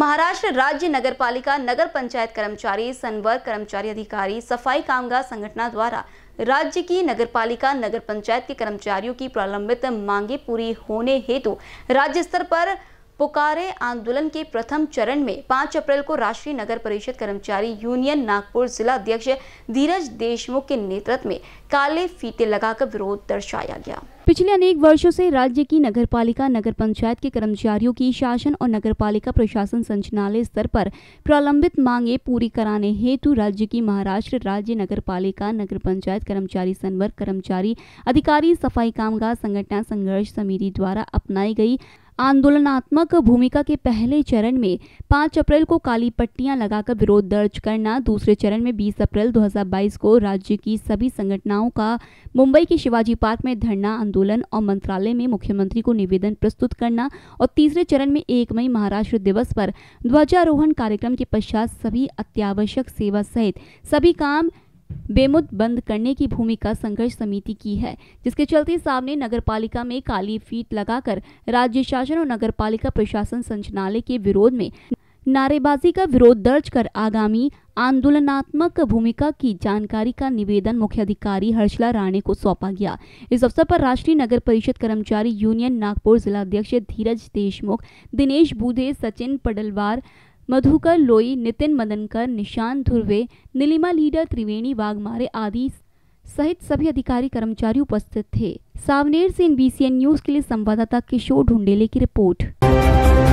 महाराष्ट्र राज्य नगर पालिका नगर पंचायत कर्मचारी संवर्ग कर्मचारी अधिकारी सफाई कामगार संगठन द्वारा राज्य की नगर पालिका नगर पंचायत के कर्मचारियों की प्रलंबित मांगे पूरी होने हेतु राज्य स्तर पर पुकारे आंदोलन के प्रथम चरण में 5 अप्रैल को राष्ट्रीय नगर परिषद कर्मचारी यूनियन नागपुर जिला अध्यक्ष धीरज देशमुख के नेतृत्व में काले फीते लगाकर विरोध दर्शाया गया पिछले अनेक वर्षों से राज्य की नगर पालिका नगर पंचायत के कर्मचारियों की शासन और नगर पालिका प्रशासन संचालय स्तर पर प्रलंबित मांगे पूरी कराने हेतु राज्य की महाराष्ट्र राज्य नगर पालिका नगर पंचायत कर्मचारी संवर्ग कर्मचारी अधिकारी सफाई कामगार संगठन संघर्ष समिति द्वारा अपनाई गई आंदोलनात्मक भूमिका के पहले चरण में 5 अप्रैल को काली पट्टियां लगाकर विरोध दर्ज करना दूसरे चरण में 20 अप्रैल 2022 को राज्य की सभी संगठनाओं का मुंबई के शिवाजी पार्क में धरना आंदोलन और मंत्रालय में मुख्यमंत्री को निवेदन प्रस्तुत करना और तीसरे चरण में एक मई महाराष्ट्र दिवस पर ध्वजारोहण कार्यक्रम के पश्चात सभी अत्यावश्यक सेवा सहित सभी काम बेमुद बंद करने की भूमिका संघर्ष समिति की है जिसके चलते सामने पालिका में काली फीट लगाकर राज्य शासन और नगर पालिका प्रशासन संचालय के विरोध में नारेबाजी का विरोध दर्ज कर आगामी आंदोलनात्मक भूमिका की जानकारी का निवेदन मुख्य अधिकारी हर्षला राणे को सौंपा गया इस अवसर पर राष्ट्रीय नगर परिषद कर्मचारी यूनियन नागपुर जिलाध्यक्ष धीरज देशमुख दिनेश बूधे सचिन पडलवार मधुकर लोई नितिन मदनकर निशान धुर्वे नीलिमा लीडर त्रिवेणी वाघमारे आदि सहित सभी अधिकारी कर्मचारी उपस्थित थे सावनेर से इन न्यूज के लिए संवाददाता किशोर ढुंडेले की रिपोर्ट